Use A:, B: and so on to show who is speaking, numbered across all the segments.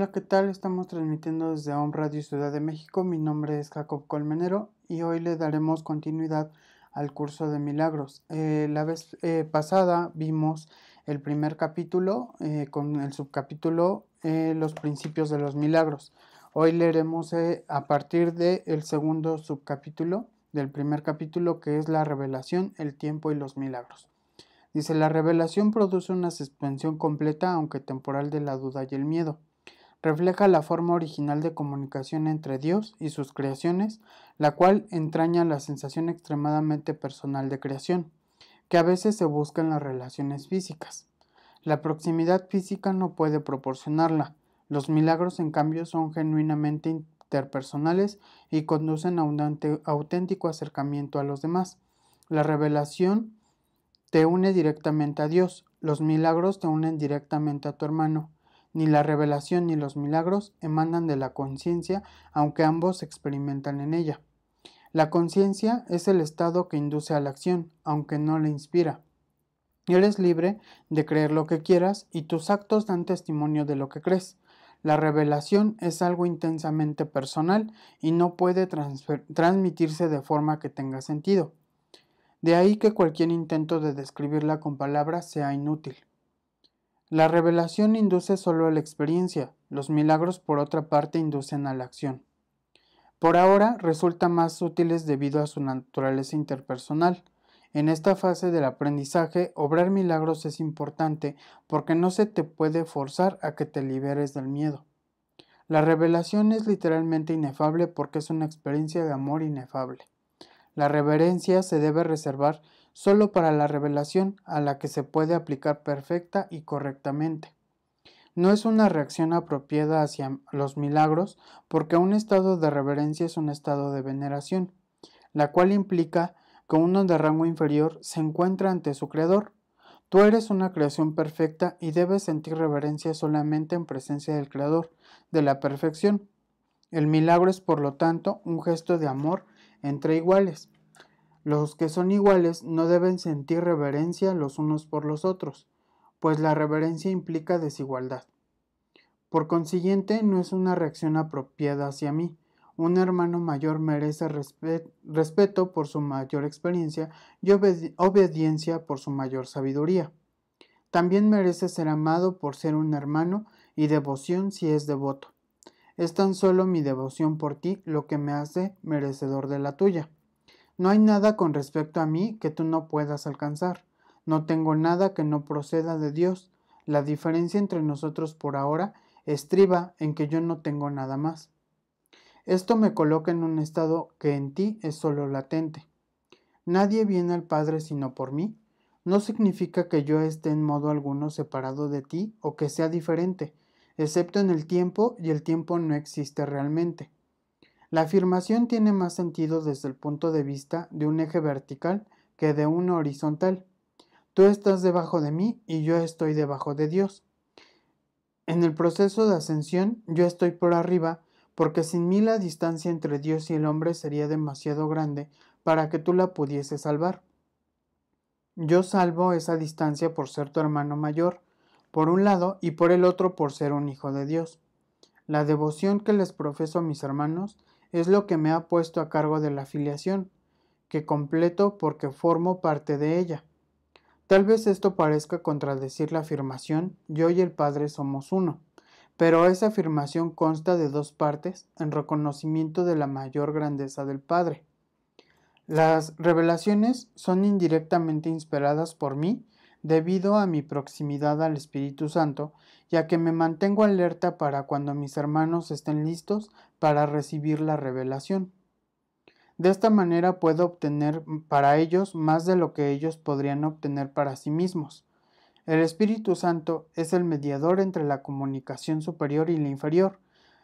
A: Hola, ¿qué tal? Estamos transmitiendo desde OM Radio Ciudad de México. Mi nombre es Jacob Colmenero y hoy le daremos continuidad al curso de milagros. Eh, la vez eh, pasada vimos el primer capítulo eh, con el subcapítulo Los principios de los milagros. Hoy leeremos a partir del segundo subcapítulo del primer capítulo que es la revelación, el tiempo y los milagros. Dice, la revelación produce una suspensión completa, aunque temporal, de la duda y el miedo refleja la forma original de comunicación entre Dios y sus creaciones, la cual entraña la sensación extremadamente personal de creación, que a veces se busca en las relaciones físicas. La proximidad física no puede proporcionarla, los milagros en cambio son genuinamente interpersonales y conducen a un auténtico acercamiento a los demás. La revelación te une directamente a Dios, los milagros te unen directamente a tu hermano, ni la revelación ni los milagros emanan de la conciencia, aunque ambos se experimentan en ella. La conciencia es el estado que induce a la acción, aunque no la inspira. Eres libre de creer lo que quieras y tus actos dan testimonio de lo que crees. La revelación es algo intensamente personal y no puede transmitirse de forma que tenga sentido. De ahí que cualquier intento de describirla con palabras sea inútil. La revelación induce solo a la experiencia, los milagros por otra parte inducen a la acción. Por ahora resulta más útiles debido a su naturaleza interpersonal. En esta fase del aprendizaje, obrar milagros es importante porque no se te puede forzar a que te liberes del miedo. La revelación es literalmente inefable porque es una experiencia de amor inefable. La reverencia se debe reservar solo para la revelación a la que se puede aplicar perfecta y correctamente. No es una reacción apropiada hacia los milagros porque un estado de reverencia es un estado de veneración, la cual implica que uno de rango inferior se encuentra ante su creador. Tú eres una creación perfecta y debes sentir reverencia solamente en presencia del creador, de la perfección. El milagro es por lo tanto un gesto de amor entre iguales los que son iguales no deben sentir reverencia los unos por los otros, pues la reverencia implica desigualdad. Por consiguiente, no es una reacción apropiada hacia mí. Un hermano mayor merece respeto por su mayor experiencia y obediencia por su mayor sabiduría. También merece ser amado por ser un hermano y devoción si es devoto. Es tan solo mi devoción por ti lo que me hace merecedor de la tuya. No hay nada con respecto a mí que tú no puedas alcanzar. No tengo nada que no proceda de Dios. La diferencia entre nosotros por ahora estriba en que yo no tengo nada más. Esto me coloca en un estado que en ti es solo latente. Nadie viene al Padre sino por mí. No significa que yo esté en modo alguno separado de ti o que sea diferente, excepto en el tiempo y el tiempo no existe realmente. La afirmación tiene más sentido desde el punto de vista de un eje vertical que de uno horizontal. Tú estás debajo de mí y yo estoy debajo de Dios. En el proceso de ascensión yo estoy por arriba porque sin mí la distancia entre Dios y el hombre sería demasiado grande para que tú la pudiese salvar. Yo salvo esa distancia por ser tu hermano mayor, por un lado, y por el otro por ser un hijo de Dios. La devoción que les profeso a mis hermanos es lo que me ha puesto a cargo de la afiliación, que completo porque formo parte de ella. Tal vez esto parezca contradecir la afirmación yo y el Padre somos uno, pero esa afirmación consta de dos partes en reconocimiento de la mayor grandeza del Padre. Las revelaciones son indirectamente inspiradas por mí debido a mi proximidad al Espíritu Santo, ya que me mantengo alerta para cuando mis hermanos estén listos para recibir la revelación. De esta manera puedo obtener para ellos más de lo que ellos podrían obtener para sí mismos. El Espíritu Santo es el mediador entre la comunicación superior y la inferior,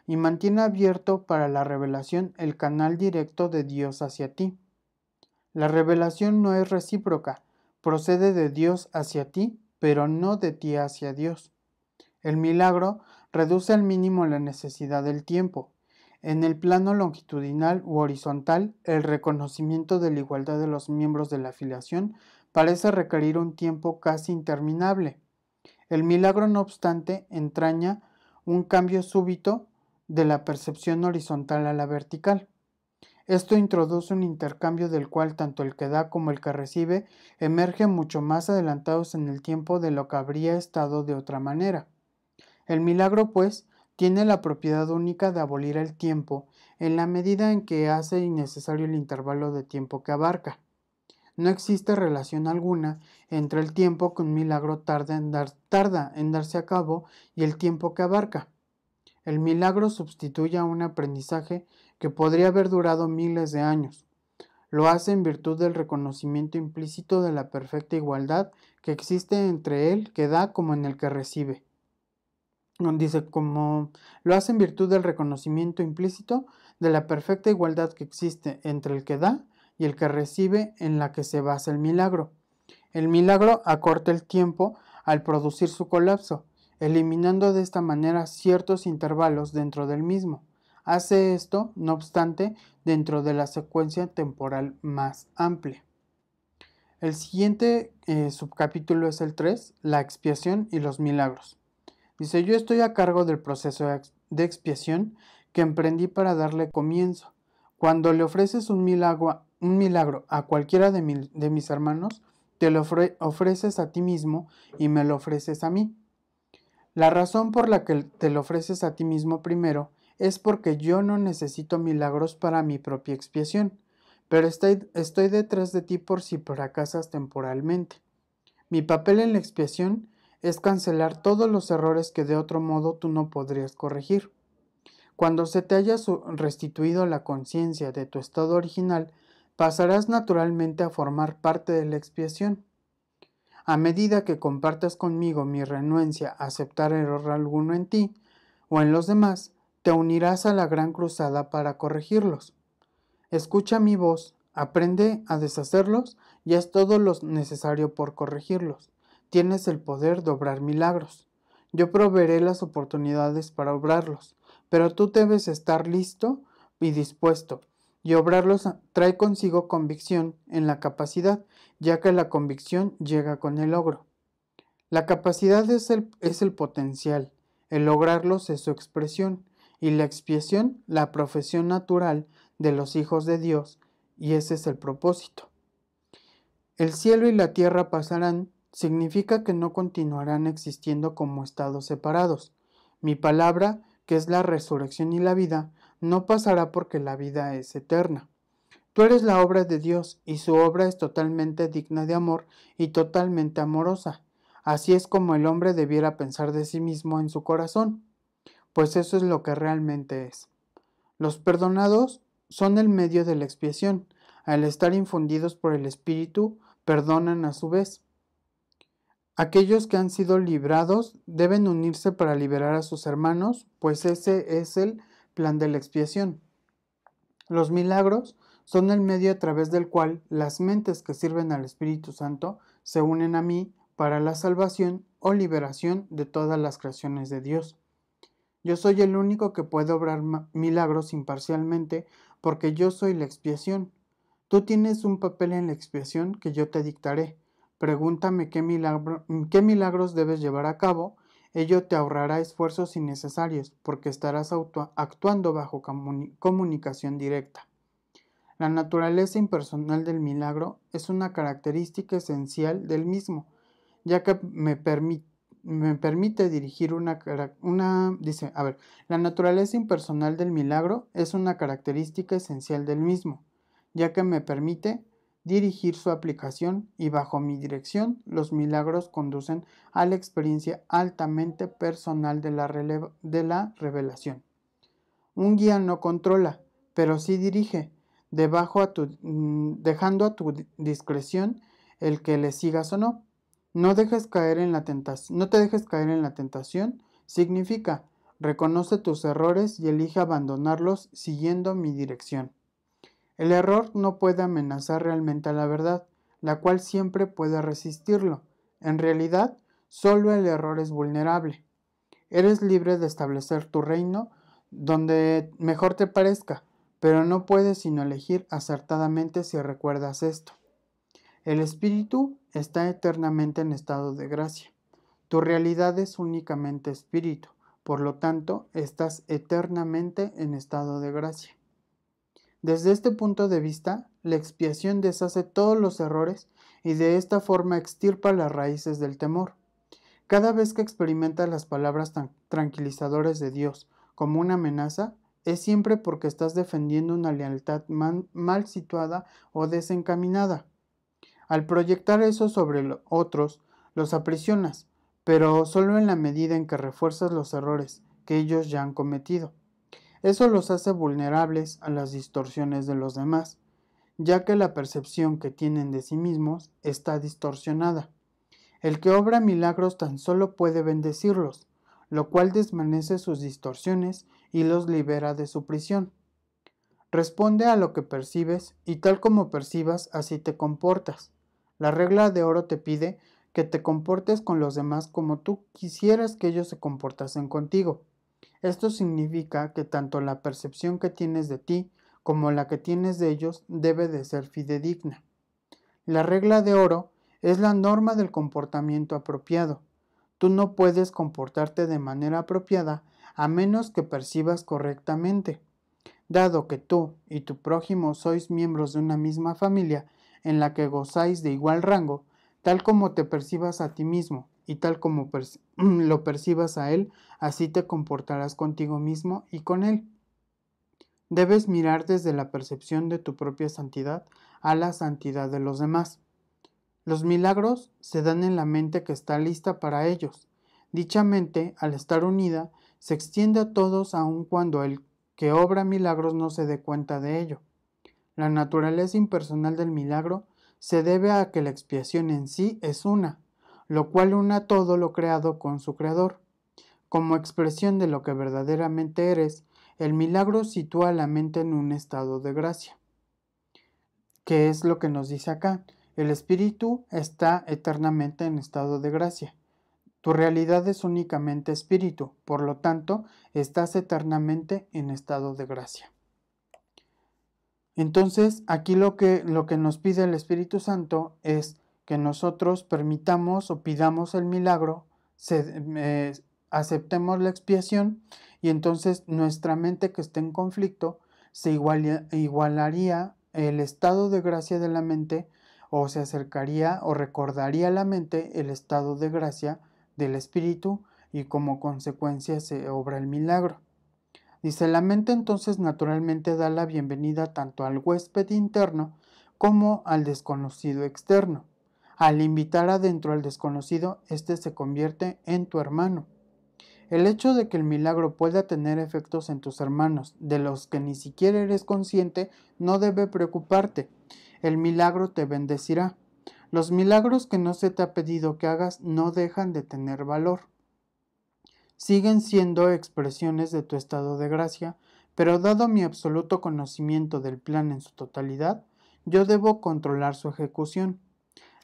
A: y mantiene abierto para la revelación el canal directo de Dios hacia ti. La revelación no es recíproca, procede de Dios hacia ti, pero no de ti hacia Dios. El milagro reduce al mínimo la necesidad del tiempo, en el plano longitudinal u horizontal, el reconocimiento de la igualdad de los miembros de la afiliación parece requerir un tiempo casi interminable. El milagro, no obstante, entraña un cambio súbito de la percepción horizontal a la vertical. Esto introduce un intercambio del cual tanto el que da como el que recibe emergen mucho más adelantados en el tiempo de lo que habría estado de otra manera. El milagro, pues, tiene la propiedad única de abolir el tiempo en la medida en que hace innecesario el intervalo de tiempo que abarca. No existe relación alguna entre el tiempo que un milagro tarda en, en darse a cabo y el tiempo que abarca. El milagro sustituye a un aprendizaje que podría haber durado miles de años. Lo hace en virtud del reconocimiento implícito de la perfecta igualdad que existe entre el que da como en el que recibe dice como lo hace en virtud del reconocimiento implícito de la perfecta igualdad que existe entre el que da y el que recibe en la que se basa el milagro. El milagro acorta el tiempo al producir su colapso, eliminando de esta manera ciertos intervalos dentro del mismo. Hace esto, no obstante, dentro de la secuencia temporal más amplia. El siguiente eh, subcapítulo es el 3, la expiación y los milagros. Dice, yo estoy a cargo del proceso de expiación que emprendí para darle comienzo. Cuando le ofreces un milagro, a cualquiera de, mis hermanos, te lo ofreces a ti mismo y me lo ofreces a mí. La razón por la que te lo ofreces a ti mismo primero es porque yo no necesito milagros para mi propia expiación, pero estoy, estoy detrás de ti por si fracasas temporalmente. Mi papel en la expiación es cancelar todos los errores que de otro modo tú no podrías corregir. Cuando se te haya restituido la conciencia de tu estado original, pasarás naturalmente a formar parte de la expiación. A medida que compartas conmigo mi renuencia a aceptar error alguno en ti o en los demás, te unirás a la gran cruzada para corregirlos. Escucha mi voz, aprende a deshacerlos y haz todo lo necesario por corregirlos. Tienes el poder de obrar milagros. Yo proveeré las oportunidades para obrarlos, pero tú debes estar listo y dispuesto. Y obrarlos trae consigo convicción en la capacidad, ya que la convicción llega con el logro. La capacidad es el, es el potencial, el lograrlos es su expresión, y la expiación la profesión natural de los hijos de Dios, y ese es el propósito. El cielo y la tierra pasarán, significa que no continuarán existiendo como estados separados. Mi palabra, que es la resurrección y la vida, no pasará porque la vida es eterna. Tú eres la obra de Dios y su obra es totalmente digna de amor y totalmente amorosa. Así es como el hombre debiera pensar de sí mismo en su corazón, pues eso es lo que realmente es. Los perdonados son el medio de la expiación. Al estar infundidos por el Espíritu, perdonan a su vez. Aquellos que han sido librados deben unirse para liberar a sus hermanos, pues ese es el plan de la expiación. Los milagros son el medio a través del cual las mentes que sirven al Espíritu Santo se unen a mí para la salvación o liberación de todas las creaciones de Dios. Yo soy el único que puede obrar milagros imparcialmente porque yo soy la expiación. Tú tienes un papel en la expiación que yo te dictaré Pregúntame mm, qué, milagros debes llevar a cabo, ello te ahorrará esfuerzos innecesarios porque estarás actuando bajo comunicación directa. La naturaleza impersonal del milagro es una característica esencial del mismo, ya que me, permite dirigir una, una dice, a ver, la naturaleza impersonal del milagro es una característica esencial del mismo, ya que me permite dirigir su aplicación y bajo mi dirección los milagros conducen a la experiencia altamente personal de la, revelación. Un guía no controla, pero sí dirige, debajo a mm, dejando a tu discreción el que le sigas o no. No, dejes caer en la no te dejes caer en la tentación significa reconoce tus errores y elige abandonarlos siguiendo mi dirección. El error no puede amenazar realmente a la verdad, la cual siempre puede resistirlo. En realidad, solo el error es vulnerable. Eres libre de establecer tu reino donde mejor te parezca, pero no puedes sino elegir acertadamente si recuerdas esto. El espíritu está eternamente en estado de gracia. Tu realidad es únicamente espíritu, por lo tanto, estás eternamente en estado de gracia. Desde este punto de vista, la expiación deshace todos los errores y de esta forma extirpa las raíces del temor. Cada vez que experimentas las palabras tranquilizadoras de Dios como una amenaza, es siempre porque estás defendiendo una lealtad mal situada o desencaminada. Al proyectar eso sobre otros, los aprisionas, pero solo en la medida en que refuerzas los errores que ellos ya han cometido. Eso los hace vulnerables a las distorsiones de los demás, ya que la percepción que tienen de sí mismos está distorsionada. El que obra milagros tan solo puede bendecirlos, lo cual desmanece sus distorsiones y los libera de su prisión. Responde a lo que percibes y tal como percibas así te comportas. La regla de oro te pide que te comportes con los demás como tú quisieras que ellos se comportasen contigo. Esto significa que tanto la percepción que tienes de ti como la que tienes de ellos debe de ser fidedigna. La regla de oro es la norma del comportamiento apropiado. Tú no puedes comportarte de manera apropiada a menos que percibas correctamente. Dado que tú y tu prójimo sois miembros de una misma familia en la que gozáis de igual rango, tal como te percibas a ti mismo y tal como lo percibas a Él, así te comportarás contigo mismo y con Él. Debes mirar desde la percepción de tu propia santidad a la santidad de los demás. Los milagros se dan en la mente que está lista para ellos. Dicha mente, al estar unida, se extiende a todos aun cuando el que obra milagros no se dé cuenta de ello. La naturaleza impersonal del milagro se debe a que la expiación en sí es una, lo cual una todo lo creado con su creador. Como expresión de lo que verdaderamente eres, el milagro sitúa a la mente en un estado de gracia. ¿Qué es lo que nos dice acá? El espíritu está eternamente en estado de gracia. Tu realidad es únicamente espíritu, por lo tanto, estás eternamente en estado de gracia. Entonces, aquí lo que, lo que nos pide el Espíritu Santo es que nosotros permitamos o pidamos el milagro, aceptemos la expiación y entonces nuestra mente que está en conflicto se igualaría el estado de gracia de la mente o se acercaría o recordaría a la mente el estado de gracia del espíritu y como consecuencia se obra el milagro. Dice, la mente entonces naturalmente da la bienvenida tanto al huésped interno como al desconocido externo. Al invitar adentro al desconocido, éste se convierte en tu hermano. El hecho de que el milagro pueda tener efectos en tus hermanos, de los que ni siquiera eres consciente, no debe preocuparte. El milagro te bendecirá. Los milagros que no se te ha pedido que hagas no dejan de tener valor. Siguen siendo expresiones de tu estado de gracia, pero dado mi absoluto conocimiento del plan en su totalidad, yo debo controlar su ejecución.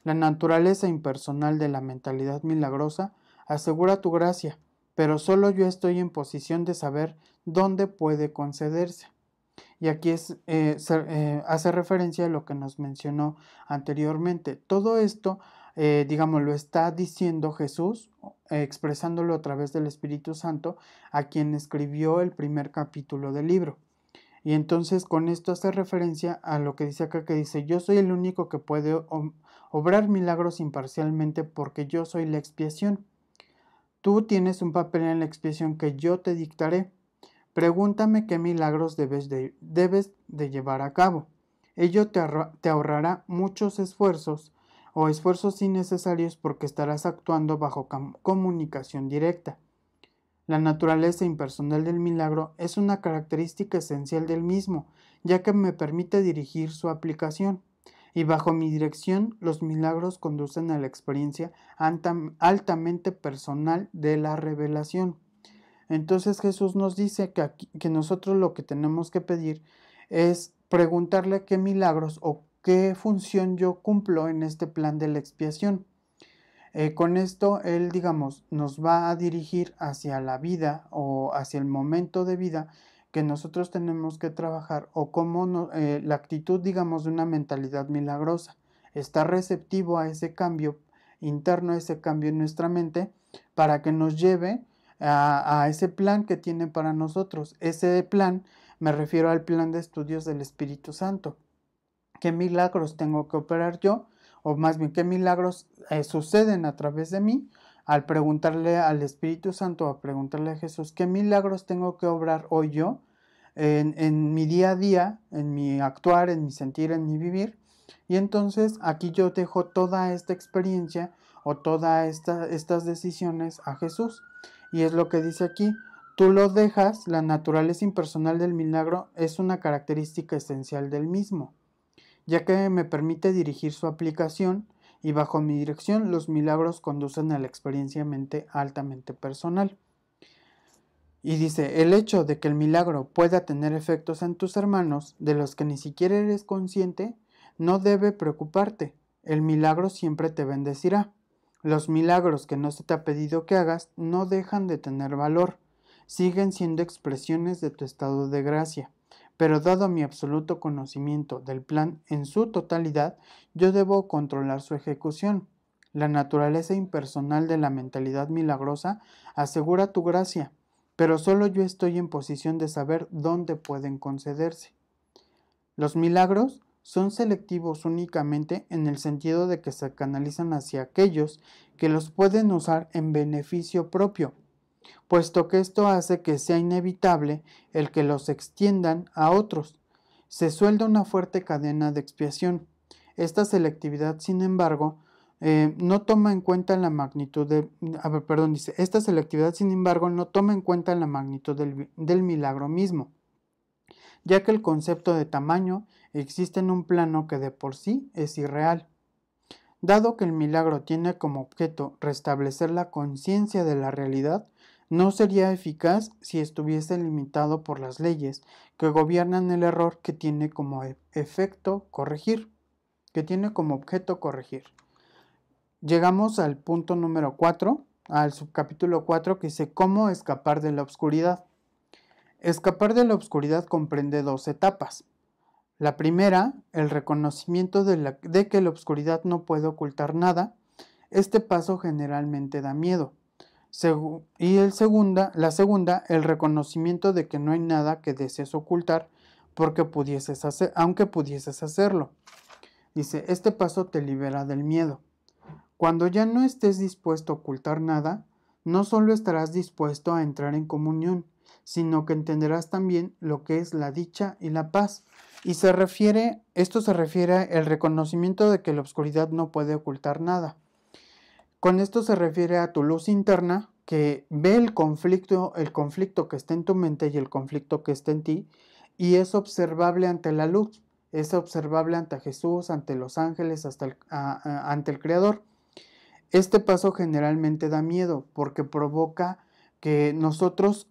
A: La naturaleza impersonal de la mentalidad milagrosa asegura tu gracia, pero solo yo estoy en posición de saber dónde puede concederse. Y aquí eh, eh, hace referencia a lo que nos mencionó anteriormente. Todo esto, eh, digamos, lo está diciendo Jesús, expresándolo a través del Espíritu Santo, a quien escribió el primer capítulo del libro. Y entonces con esto hace referencia a lo que dice acá, que dice, yo soy el único que puede obrar milagros imparcialmente porque yo soy la expiación. Tú tienes un papel en la expiación que yo te dictaré. Pregúntame qué milagros debes de, llevar a cabo. Ello te ahorrará muchos esfuerzos o esfuerzos innecesarios porque estarás actuando bajo comunicación directa. La naturaleza impersonal del milagro es una característica esencial del mismo, ya que me permite dirigir su aplicación y bajo mi dirección los milagros conducen a la experiencia altamente personal de la revelación. Entonces Jesús nos dice que, nosotros lo que tenemos que pedir es preguntarle qué milagros o qué función yo cumplo en este plan de la expiación. Eh, con esto Él, digamos, nos va a dirigir hacia la vida o hacia el momento de vida que nosotros tenemos que trabajar o cómo eh, la actitud, digamos, de una mentalidad milagrosa. está receptivo a ese cambio interno, a ese cambio en nuestra mente, para que nos lleve a, ese plan que tiene para nosotros. Ese plan, me refiero al plan de estudios del Espíritu Santo. ¿Qué milagros tengo que operar yo? O más bien, ¿qué milagros eh, suceden a través de mí? Al preguntarle al Espíritu Santo, a preguntarle a Jesús, ¿qué milagros tengo que obrar hoy yo en, mi día a día, en mi actuar, en mi sentir, en mi vivir. Y entonces aquí yo dejo toda esta experiencia o todas estas decisiones a Jesús. Y es lo que dice aquí, tú lo dejas, la naturaleza impersonal del milagro es una característica esencial del mismo, ya que me permite dirigir su aplicación y bajo mi dirección los milagros conducen a la experiencia mente altamente personal. Y dice, el hecho de que el milagro pueda tener efectos en tus hermanos de los que ni siquiera eres consciente, no debe preocuparte. El milagro siempre te bendecirá. Los milagros que no se te ha pedido que hagas no dejan de tener valor, siguen siendo expresiones de tu estado de gracia. Pero dado mi absoluto conocimiento del plan en su totalidad, yo debo controlar su ejecución. La naturaleza impersonal de la mentalidad milagrosa asegura tu gracia, pero solo yo estoy en posición de saber dónde pueden concederse. Los milagros son selectivos únicamente en el sentido de que se canalizan hacia aquellos que los pueden usar en beneficio propio, puesto que esto hace que sea inevitable el que los extiendan a otros. Se suelda una fuerte cadena de expiación. Esta selectividad, sin embargo, eh, no toma en cuenta la magnitud de, perdón, dice, esta selectividad, sin embargo, no toma en cuenta la magnitud del, del milagro mismo, ya que el concepto de tamaño existe en un plano que de por sí es irreal. Dado que el milagro tiene como objeto restablecer la conciencia de la realidad, no sería eficaz si estuviese limitado por las leyes que gobiernan el error que tiene como e-, efecto corregir, que tiene como objeto corregir llegamos al punto número 4, al subcapítulo 4 que dice cómo escapar de la oscuridad. Escapar de la oscuridad comprende dos etapas. La primera, el reconocimiento de, que la oscuridad no puede ocultar nada. Este paso generalmente da miedo. y el segunda, la segunda, el reconocimiento de que no hay nada que desees ocultar porque pudieses hacer, aunque pudieses hacerlo. Dice, este paso te libera del miedo. Cuando ya no estés dispuesto a ocultar nada, no solo estarás dispuesto a entrar en comunión, sino que entenderás también lo que es la dicha y la paz. Y se refiere, esto se refiere al reconocimiento de que la oscuridad no puede ocultar nada. Con esto se refiere a tu luz interna que ve el conflicto, el conflicto que está en tu mente y el conflicto que está en ti y es observable ante la luz, es observable ante Jesús, ante los ángeles, hasta ante el Creador. Este paso generalmente da miedo porque provoca que nosotros,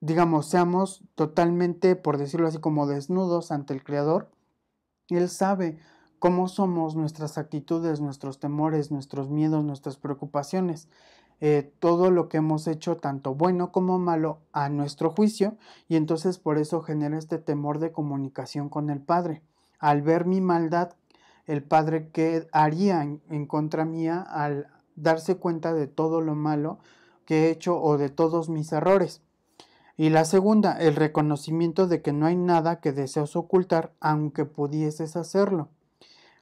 A: digamos, seamos totalmente, por decirlo así, como desnudos ante el Creador. Él sabe cómo somos, nuestras actitudes, nuestros temores, nuestros miedos, nuestras preocupaciones, eh, todo lo que hemos hecho, tanto bueno como malo, a nuestro juicio, y entonces por eso genera este temor de comunicación con el Padre. Al ver mi maldad, el Padre que haría en, contra mía al darse cuenta de todo lo malo que he hecho o de todos mis errores. Y la segunda, el reconocimiento de que no hay nada que deseas ocultar aunque pudieses hacerlo.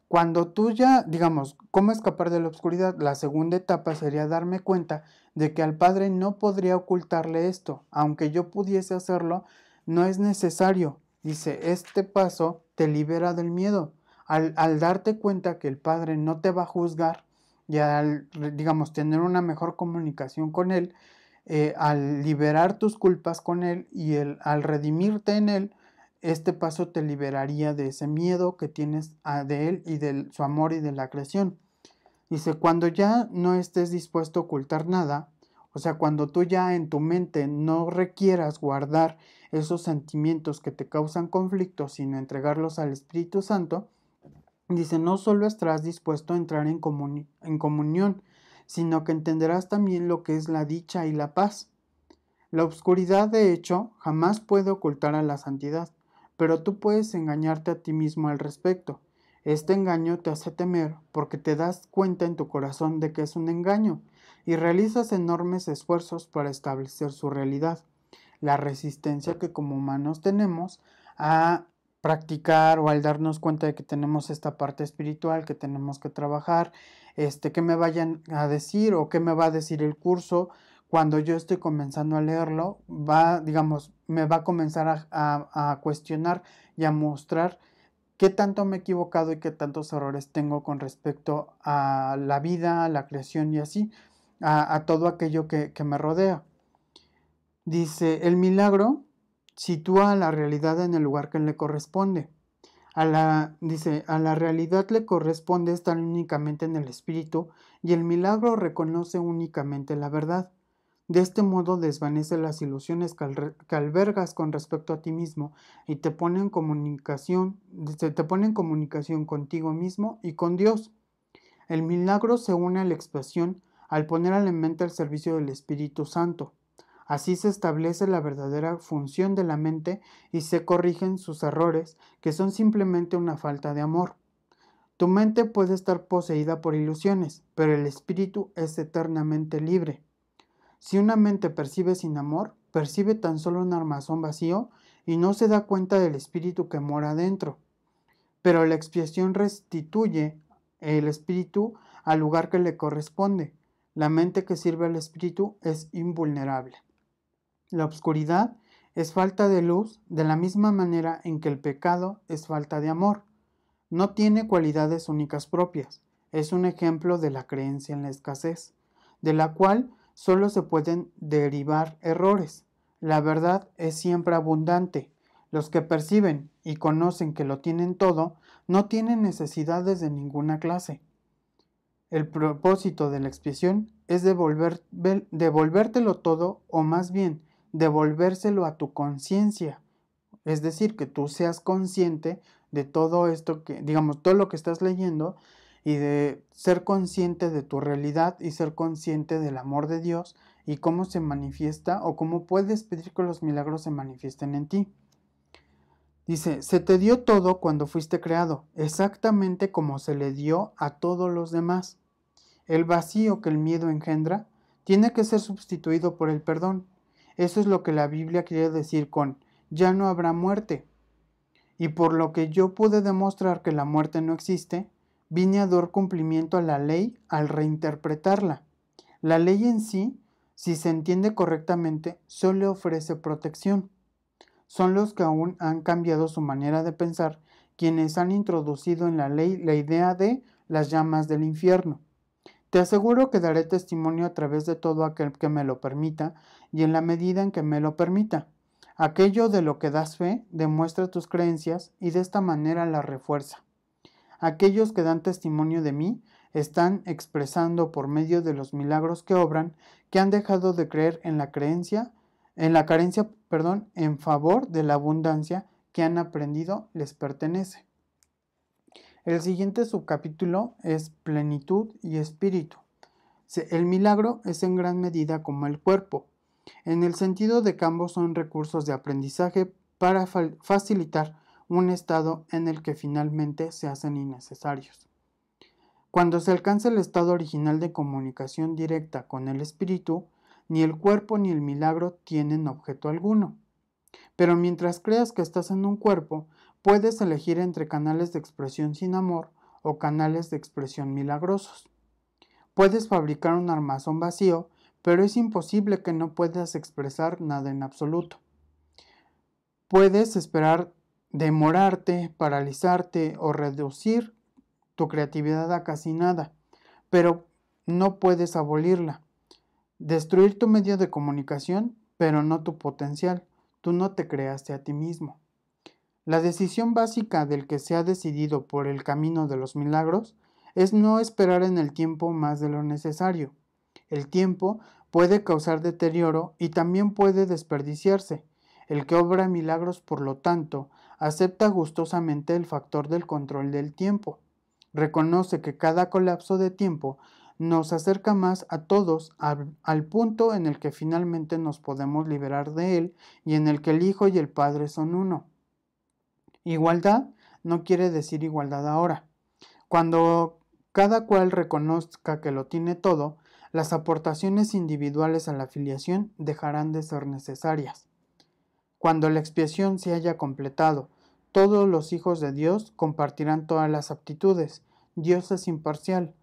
A: Cuando tú ya, digamos, ¿cómo escapar de la oscuridad? La segunda etapa sería darme cuenta de que al Padre no podría ocultarle esto. Aunque yo pudiese hacerlo, no es necesario. Dice, este paso te libera del miedo al, darte cuenta que el Padre no te va a juzgar y al, digamos, tener una mejor comunicación con Él, eh, al liberar tus culpas con Él y al redimirte en Él, este paso te liberaría de ese miedo que tienes ah, de Él y de su amor y de la creación. Dice, cuando ya no estés dispuesto a ocultar nada, o sea, cuando tú ya en tu mente no requieras guardar esos sentimientos que te causan conflicto, sino entregarlos al Espíritu Santo, Dice, no solo estarás dispuesto a entrar en, en comunión, sino que entenderás también lo que es la dicha y la paz. La obscuridad, de hecho, jamás puede ocultar a la santidad, pero tú puedes engañarte a ti mismo al respecto. Este engaño te hace temer porque te das cuenta en tu corazón de que es un engaño y realizas enormes esfuerzos para establecer su realidad. La resistencia que como humanos tenemos a practicar o al darnos cuenta de que tenemos esta parte espiritual que tenemos que trabajar, este, qué me vayan a decir o qué me va a decir el curso cuando yo estoy comenzando a leerlo, va, digamos, me va a comenzar a, cuestionar y a mostrar qué tanto me he equivocado y qué tantos errores tengo con respecto a la vida, a la creación y así, a, todo aquello que, que me rodea. Dice, el milagro sitúa a la realidad en el lugar que le corresponde. A la, dice, a la realidad le corresponde estar únicamente en el espíritu y el milagro reconoce únicamente la verdad. De este modo desvanece las ilusiones que, albergas con respecto a ti mismo y te pone en comunicación, te pone en comunicación contigo mismo y con Dios. El milagro se une a la expresión al poner al mente el servicio del Espíritu Santo. Así se establece la verdadera función de la mente y se corrigen sus errores, que son simplemente una falta de amor. Tu mente puede estar poseída por ilusiones, pero el espíritu es eternamente libre. Si una mente percibe sin amor, percibe tan solo un armazón vacío y no se da cuenta del espíritu que mora dentro. Pero la expiación restituye el espíritu al lugar que le corresponde. La mente que sirve al espíritu es invulnerable. La obscuridad es falta de luz de la misma manera en que el pecado es falta de amor. No tiene cualidades únicas propias. Es un ejemplo de la creencia en la escasez, de la cual solo se pueden derivar errores. La verdad es siempre abundante. Los que perciben y conocen que lo tienen todo no tienen necesidades de ninguna clase. El propósito de la expiación es devolver, devolvértelo todo o más bien devolvérselo a tu conciencia. Es decir, que tú seas consciente de todo esto que, digamos, todo lo que estás leyendo y de ser consciente de tu realidad y ser consciente del amor de Dios y cómo se manifiesta o cómo puedes pedir que los milagros se manifiesten en ti. Dice, se te dio todo cuando fuiste creado, exactamente como se le dio a todos los demás. El vacío que el miedo engendra tiene que ser sustituido por el perdón, eso es lo que la Biblia quiere decir con ya no habrá muerte. Y por lo que yo pude demostrar que la muerte no existe, vine a dar cumplimiento a la ley al reinterpretarla. La ley en sí, si se entiende correctamente, solo ofrece protección. Son los que aún han cambiado su manera de pensar quienes han introducido en la ley la idea de las llamas del infierno. Te aseguro que daré testimonio a través de todo aquel que me lo permita y en la medida en que me lo permita. Aquello de lo que das fe demuestra tus creencias y de esta manera la refuerza. Aquellos que dan testimonio de mí están expresando por medio de los milagros que obran que han dejado de creer en la creencia, en la carencia, perdón, en favor de la abundancia que han aprendido les pertenece. El siguiente subcapítulo es plenitud y espíritu. El milagro es en gran medida como el cuerpo, en el sentido de que ambos son recursos de aprendizaje para facilitar un estado en el que finalmente se hacen innecesarios. Cuando se alcanza el estado original de comunicación directa con el espíritu, ni el cuerpo ni el milagro tienen objeto alguno. Pero mientras creas que estás en un cuerpo, Puedes elegir entre canales de expresión sin amor o canales de expresión milagrosos. Puedes fabricar un armazón vacío, pero es imposible que no puedas expresar nada en absoluto. Puedes esperar demorarte, paralizarte o reducir tu creatividad a casi nada, pero no puedes abolirla. Destruir tu medio de comunicación, pero no tu potencial. Tú no te creaste a ti mismo. La decisión básica del que se ha decidido por el camino de los milagros es no esperar en el tiempo más de lo necesario. El tiempo puede causar deterioro y también puede desperdiciarse. El que obra milagros, por lo tanto, acepta gustosamente el factor del control del tiempo. Reconoce que cada colapso de tiempo nos acerca más a todos al, punto en el que finalmente nos podemos liberar de él y en el que el Hijo y el Padre son uno. Igualdad no quiere decir igualdad ahora. Cuando cada cual reconozca que lo tiene todo, las aportaciones individuales a la afiliación dejarán de ser necesarias. Cuando la expiación se haya completado, todos los hijos de Dios compartirán todas las aptitudes. Dios es imparcial.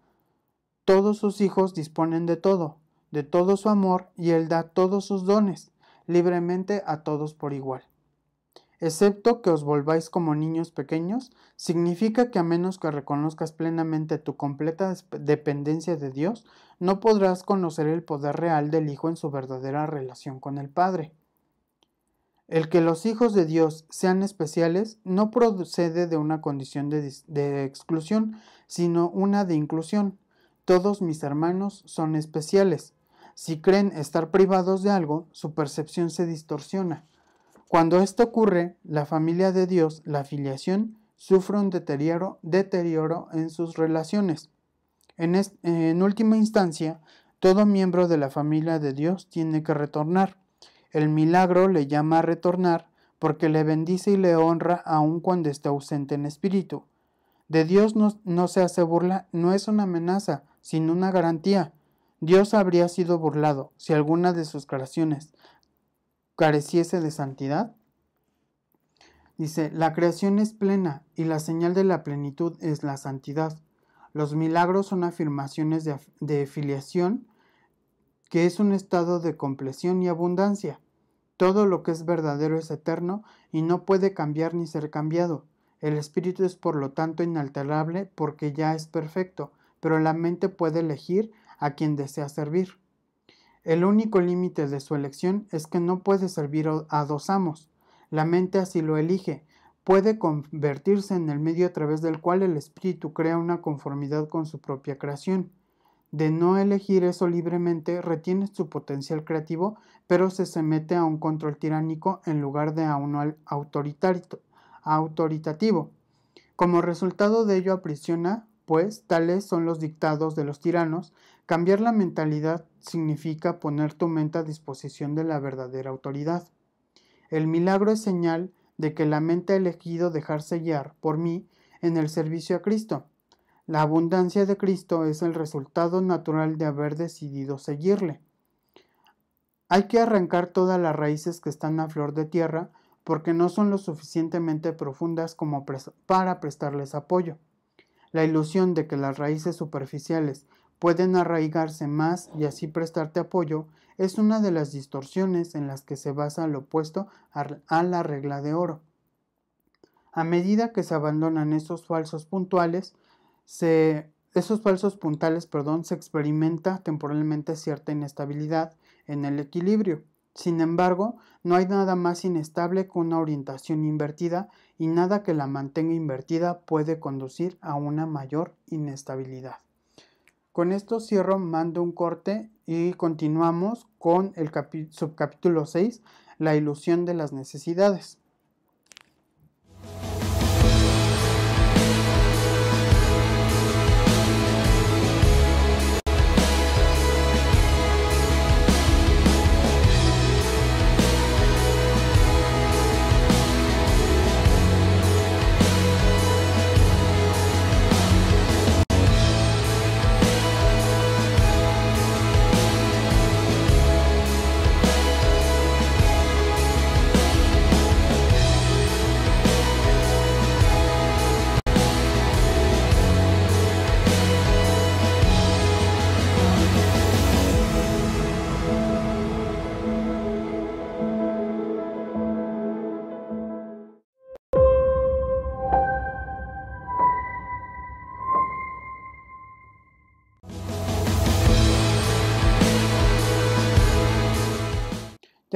A: Todos sus hijos disponen de todo, de todo su amor, y Él da todos sus dones, libremente a todos por igual excepto que os volváis como niños pequeños, significa que a menos que reconozcas plenamente tu completa dependencia de Dios, no podrás conocer el poder real del Hijo en su verdadera relación con el Padre. El que los hijos de Dios sean especiales no procede de una condición de, exclusión, sino una de inclusión. Todos mis hermanos son especiales. Si creen estar privados de algo, su percepción se distorsiona cuando esto ocurre, la familia de Dios, la filiación, sufre un deterioro, deterioro en sus relaciones. En, última instancia, todo miembro de la familia de Dios tiene que retornar. El milagro le llama a retornar porque le bendice y le honra aun cuando esté ausente en espíritu. De Dios no, no se hace burla, no es una amenaza, sino una garantía. Dios habría sido burlado si alguna de sus creaciones careciese de santidad? Dice, la creación es plena y la señal de la plenitud es la santidad. Los milagros son afirmaciones de, filiación, que es un estado de compleción y abundancia. Todo lo que es verdadero es eterno y no puede cambiar ni ser cambiado. El espíritu es por lo tanto inalterable porque ya es perfecto, pero la mente puede elegir a quien desea servir. El único límite de su elección es que no puede servir a dos amos. La mente así lo elige. Puede convertirse en el medio a través del cual el espíritu crea una conformidad con su propia creación. De no elegir eso libremente, retiene su potencial creativo, pero se mete a un control tiránico en lugar de a uno autoritativo. Como resultado de ello aprisiona, pues tales son los dictados de los tiranos, cambiar la mentalidad significa poner tu mente a disposición de la verdadera autoridad. El milagro es señal de que la mente ha elegido dejarse guiar por mí en el servicio a Cristo. La abundancia de Cristo es el resultado natural de haber decidido seguirle. Hay que arrancar todas las raíces que están a flor de tierra porque no son lo suficientemente profundas como para prestarles apoyo. La ilusión de que las raíces superficiales pueden arraigarse más y así prestarte apoyo, es una de las distorsiones en las que se basa lo opuesto a la regla de oro. A medida que se abandonan esos falsos puntuales, esos falsos puntales, perdón, se experimenta temporalmente cierta inestabilidad en el equilibrio. Sin embargo, no hay nada más inestable que una orientación invertida y nada que la mantenga invertida puede conducir a una mayor inestabilidad. Con esto cierro, mando un corte y continuamos con el subcapítulo 6, la ilusión de las necesidades.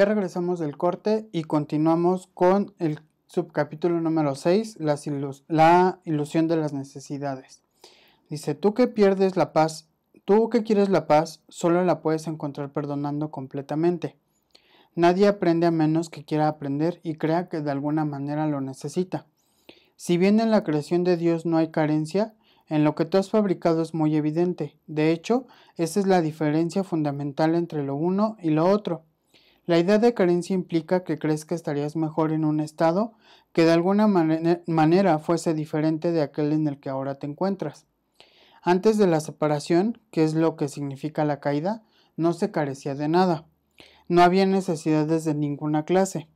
A: Ya regresamos del corte y continuamos con el subcapítulo número 6, la ilusión de las necesidades. Dice, tú que pierdes la paz, tú que quieres la paz, solo la puedes encontrar perdonando completamente. Nadie aprende a menos que quiera aprender y crea que de alguna manera lo necesita. Si bien en la creación de Dios no hay carencia, en lo que tú has fabricado es muy evidente. De hecho, esa es la diferencia fundamental entre lo uno y lo otro. La idea de carencia implica que crees que estarías mejor en un estado que de alguna manera fuese diferente de aquel en el que ahora te encuentras. Antes de la separación, que es lo que significa la caída, no se carecía de nada. No había necesidades de ninguna clase.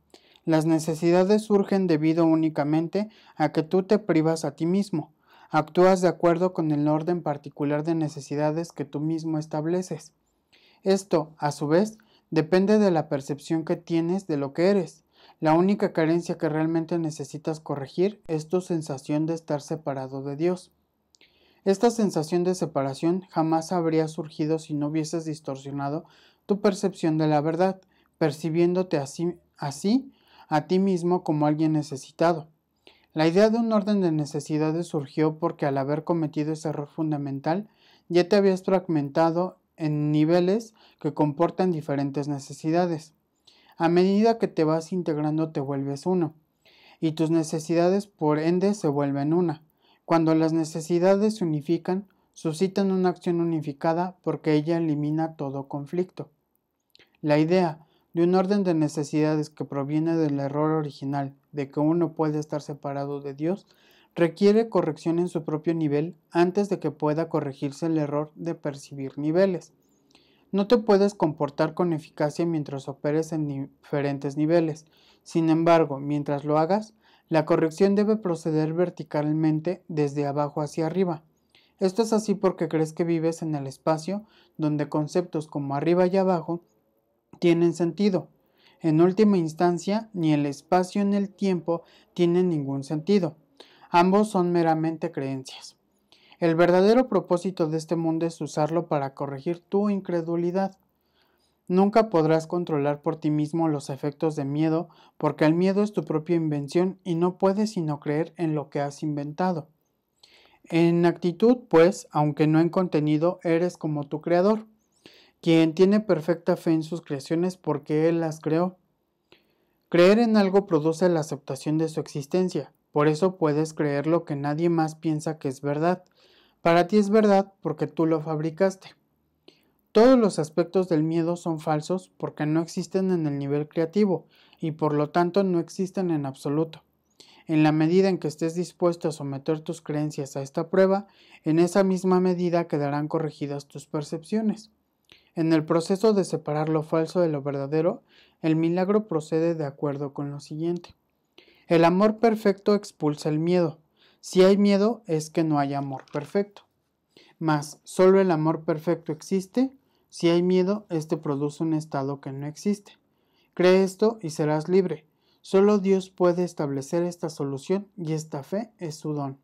A: Las necesidades surgen debido únicamente a que tú te privas a ti mismo, actúas de acuerdo con el orden particular de necesidades que tú mismo estableces. Esto, a su vez, depende de la percepción que tienes de lo que eres. La única carencia que realmente necesitas corregir es tu sensación de estar separado de Dios. Esta sensación de separación jamás habría surgido si no hubieses distorsionado tu percepción de la verdad, percibiéndote así, a ti mismo como alguien necesitado. La idea de un orden de necesidades surgió porque al haber cometido ese error fundamental, ya te habías fragmentado en niveles que comportan diferentes necesidades. A medida que te vas integrando te vuelves uno, y tus necesidades por ende se vuelven una. Cuando las necesidades se unifican, suscitan una acción unificada porque ella elimina todo conflicto. La idea de un orden de necesidades que proviene del error original de que uno puede estar separado de Dios requiere corrección en su propio nivel antes de que pueda corregirse el error de percibir niveles. No te puedes comportar con eficacia mientras operes en diferentes niveles. Sin embargo, mientras lo hagas, la corrección debe proceder verticalmente desde abajo hacia arriba. Esto es así porque crees que vives en el espacio donde conceptos como arriba y abajo tienen sentido. En última instancia, ni el espacio ni el tiempo tienen ningún sentido. Ambos son meramente creencias. El verdadero propósito de este mundo es usarlo para corregir tu incredulidad. Nunca podrás controlar por ti mismo los efectos de miedo porque el miedo es tu propia invención y no puedes sino creer en lo que has inventado. En actitud, pues, aunque no en contenido, eres como tu creador, quien tiene perfecta fe en sus creaciones porque él las creó. Creer en algo produce la aceptación de su existencia, por eso puedes creer lo que nadie más piensa que es verdad. Para ti es verdad porque tú lo fabricaste. Todos los aspectos del miedo son falsos porque no existen en el nivel creativo y por lo tanto no existen en absoluto. En la medida en que estés dispuesto a someter tus creencias a esta prueba, en esa misma medida quedarán corregidas tus percepciones. En el proceso de separar lo falso de lo verdadero, el milagro procede de acuerdo con lo siguiente. El amor perfecto expulsa el miedo. Si hay miedo es que no hay amor perfecto. Mas solo el amor perfecto existe. Si hay miedo, este produce un estado que no existe. Cree esto y serás libre. Solo Dios puede establecer esta solución y esta fe es su don.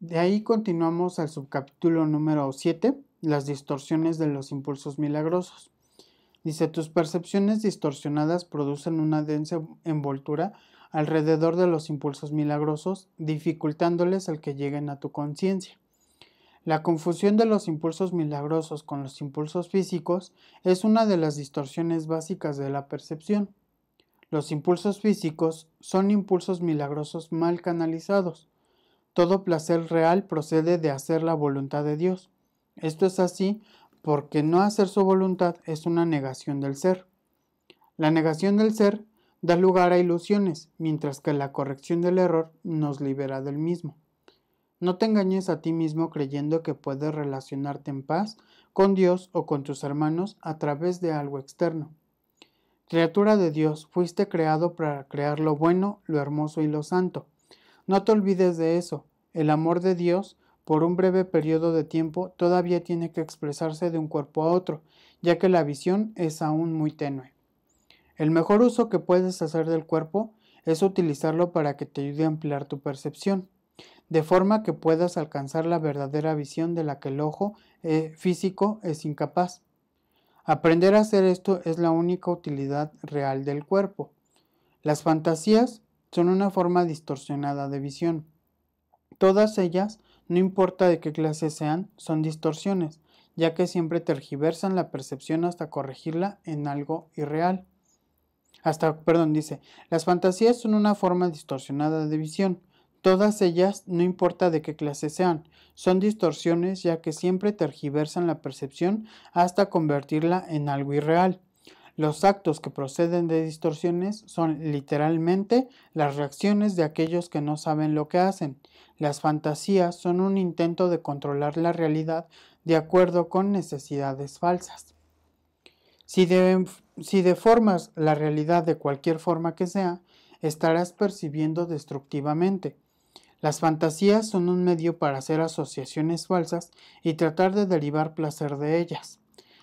A: De ahí continuamos al subcapítulo número 7, las distorsiones de los impulsos milagrosos. Dice, tus percepciones distorsionadas producen una densa envoltura alrededor de los impulsos milagrosos, dificultándoles al que lleguen a tu conciencia. La confusión de los impulsos milagrosos con los impulsos físicos es una de las distorsiones básicas de la percepción. Los impulsos físicos son impulsos milagrosos mal canalizados. Todo placer real procede de hacer la voluntad de Dios. Esto es así porque no hacer su voluntad es una negación del ser. La negación del ser da lugar a ilusiones, mientras que la corrección del error nos libera del mismo. No te engañes a ti mismo creyendo que puedes relacionarte en paz con Dios o con tus hermanos a través de algo externo. Criatura de Dios, fuiste creado para crear lo bueno, lo hermoso y lo santo. No te olvides de eso. El amor de Dios, por un breve periodo de tiempo, todavía tiene que expresarse de un cuerpo a otro, ya que la visión es aún muy tenue. El mejor uso que puedes hacer del cuerpo es utilizarlo para que te ayude a ampliar tu percepción, de forma que puedas alcanzar la verdadera visión de la que el ojo eh, físico es incapaz. Aprender a hacer esto es la única utilidad real del cuerpo. Las fantasías son una forma distorsionada de visión. Todas ellas, no importa de qué clase sean, son distorsiones, ya que siempre tergiversan la percepción hasta corregirla en algo irreal. Hasta, perdón, dice, las fantasías son una forma distorsionada de visión. Todas ellas, no importa de qué clase sean, son distorsiones ya que siempre tergiversan la percepción hasta convertirla en algo irreal. Los actos que proceden de distorsiones son literalmente las reacciones de aquellos que no saben lo que hacen. Las fantasías son un intento de controlar la realidad de acuerdo con necesidades falsas. Si, deben si deformas la realidad de cualquier forma que sea, estarás percibiendo destructivamente. Las fantasías son un medio para hacer asociaciones falsas y tratar de derivar placer de ellas.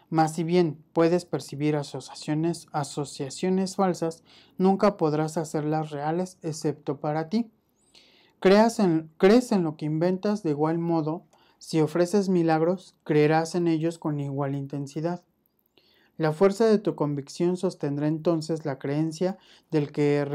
A: Mas si bien puedes percibir asociaciones, asociaciones falsas, nunca podrás hacerlas reales excepto para ti. Creas en, crees en lo que inventas de igual modo, si ofreces milagros, creerás en ellos con igual intensidad. La fuerza de tu convicción sostendrá entonces la creencia del que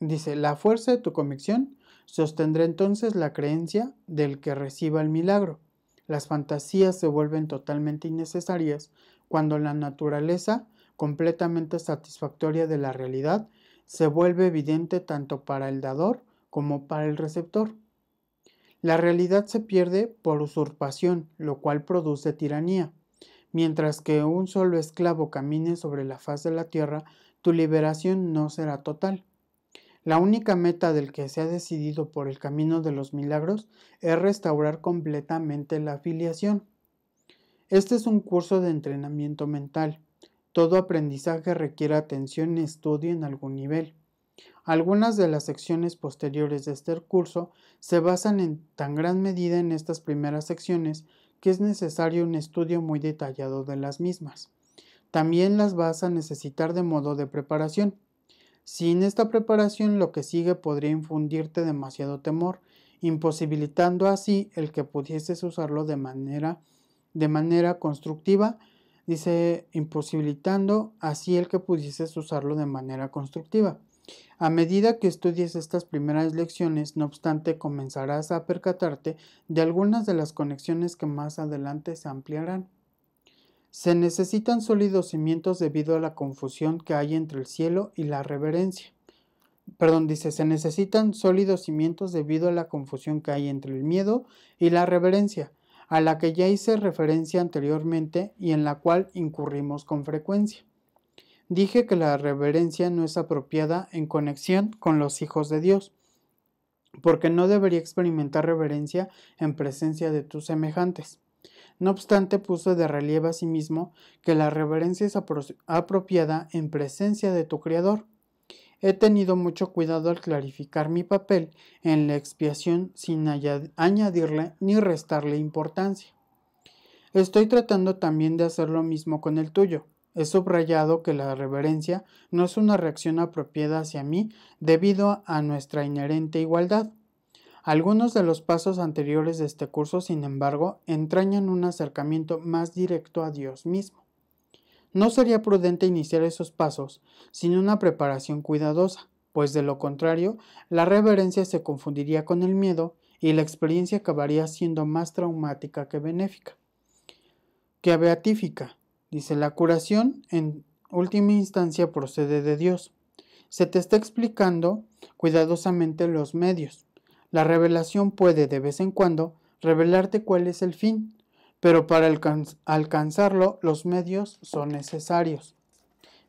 A: dice, la fuerza de tu convicción sostendrá entonces la creencia del que reciba el milagro. Las fantasías se vuelven totalmente innecesarias cuando la naturaleza completamente satisfactoria de la realidad se vuelve evidente tanto para el dador como para el receptor. La realidad se pierde por usurpación, lo cual produce tiranía. Mientras que un solo esclavo camine sobre la faz de la tierra, tu liberación no será total. La única meta del que se ha decidido por el camino de los milagros es restaurar completamente la afiliación. Este es un curso de entrenamiento mental. Todo aprendizaje requiere atención y estudio en algún nivel. Algunas de las secciones posteriores de este curso se basan en tan gran medida en estas primeras secciones que es necesario un estudio muy detallado de las mismas. También las vas a necesitar de modo de preparación. Sin esta preparación lo que sigue podría infundirte demasiado temor, imposibilitando así el que pudieses usarlo de manera, de manera constructiva, dice imposibilitando así el que pudieses usarlo de manera constructiva. A medida que estudies estas primeras lecciones, no obstante, comenzarás a percatarte de algunas de las conexiones que más adelante se ampliarán. Se necesitan sólidos cimientos debido a la confusión que hay entre el cielo y la reverencia. Perdón, dice, se necesitan sólidos cimientos debido a la confusión que hay entre el miedo y la reverencia, a la que ya hice referencia anteriormente y en la cual incurrimos con frecuencia. Dije que la reverencia no es apropiada en conexión con los hijos de Dios, porque no debería experimentar reverencia en presencia de tus semejantes. No obstante, puse de relieve a sí mismo que la reverencia es apropiada en presencia de tu Creador. He tenido mucho cuidado al clarificar mi papel en la expiación sin añadirle ni restarle importancia. Estoy tratando también de hacer lo mismo con el tuyo. Es subrayado que la reverencia no es una reacción apropiada hacia mí debido a nuestra inherente igualdad. Algunos de los pasos anteriores de este curso, sin embargo, entrañan un acercamiento más directo a Dios mismo. No sería prudente iniciar esos pasos sin una preparación cuidadosa, pues de lo contrario, la reverencia se confundiría con el miedo y la experiencia acabaría siendo más traumática que benéfica. Que beatífica. Dice, la curación en última instancia procede de Dios. Se te está explicando cuidadosamente los medios. La revelación puede de vez en cuando revelarte cuál es el fin, pero para alcanzarlo los medios son necesarios.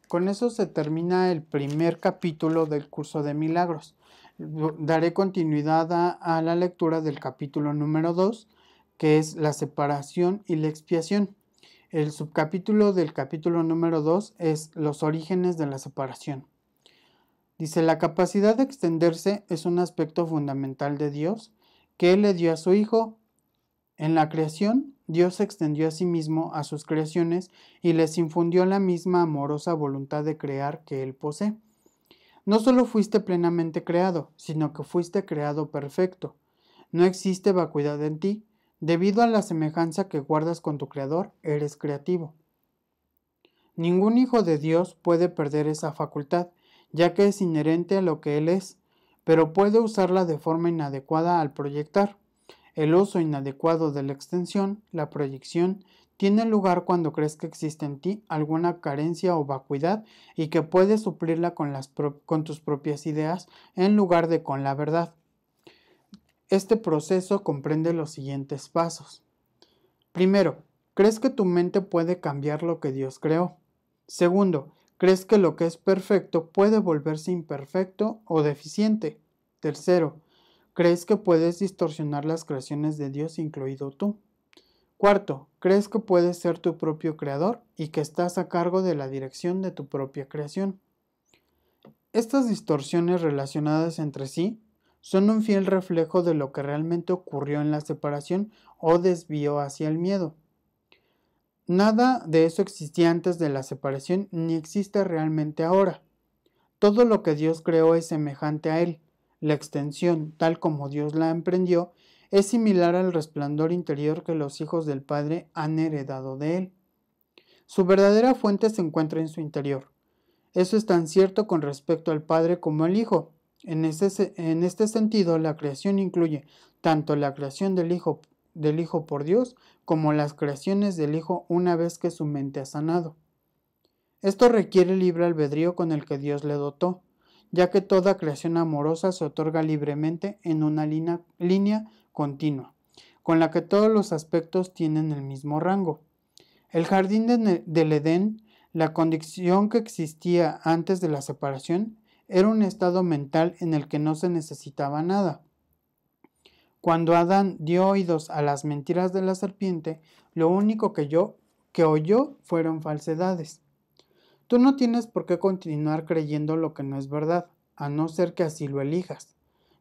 A: Con eso se termina el primer capítulo del curso de milagros. Daré continuidad a la lectura del capítulo número 2, que es la separación y la expiación. El subcapítulo del capítulo número 2 es los orígenes de la separación. Dice, la capacidad de extenderse es un aspecto fundamental de Dios que Él le dio a su Hijo. En la creación, Dios se extendió a sí mismo a sus creaciones y les infundió la misma amorosa voluntad de crear que Él posee. No solo fuiste plenamente creado, sino que fuiste creado perfecto. No existe vacuidad en ti, Debido a la semejanza que guardas con tu Creador, eres creativo. Ningún hijo de Dios puede perder esa facultad, ya que es inherente a lo que Él es, pero puede usarla de forma inadecuada al proyectar. El uso inadecuado de la extensión, la proyección, tiene lugar cuando crees que existe en ti alguna carencia o vacuidad y que puedes suplirla con, con tus propias ideas en lugar de con la verdad. Este proceso comprende los siguientes pasos. Primero, ¿crees que tu mente puede cambiar lo que Dios creó? Segundo, ¿crees que lo que es perfecto puede volverse imperfecto o deficiente? Tercero, ¿crees que puedes distorsionar las creaciones de Dios incluido tú? Cuarto, ¿crees que puedes ser tu propio creador y que estás a cargo de la dirección de tu propia creación? Estas distorsiones relacionadas entre sí son un fiel reflejo de lo que realmente ocurrió en la separación o desvío hacia el miedo. Nada de eso existía antes de la separación ni existe realmente ahora. Todo lo que Dios creó es semejante a Él. La extensión, tal como Dios la emprendió, es similar al resplandor interior que los hijos del Padre han heredado de Él. Su verdadera fuente se encuentra en su interior. Eso es tan cierto con respecto al Padre como al Hijo. En este, sentido, la creación incluye tanto la creación del Hijo, del Hijo por Dios como las creaciones del Hijo una vez que su mente ha sanado. Esto requiere libre albedrío con el que Dios le dotó, ya que toda creación amorosa se otorga libremente en una línea, continua, con la que todos los aspectos tienen el mismo rango. El jardín del Edén, la condición que existía antes de la separación, era un estado mental en el que no se necesitaba nada. Cuando Adán dio oídos a las mentiras de la serpiente, lo único que yo que oyó fueron falsedades. Tú no tienes por qué continuar creyendo lo que no es verdad, a no ser que así lo elijas.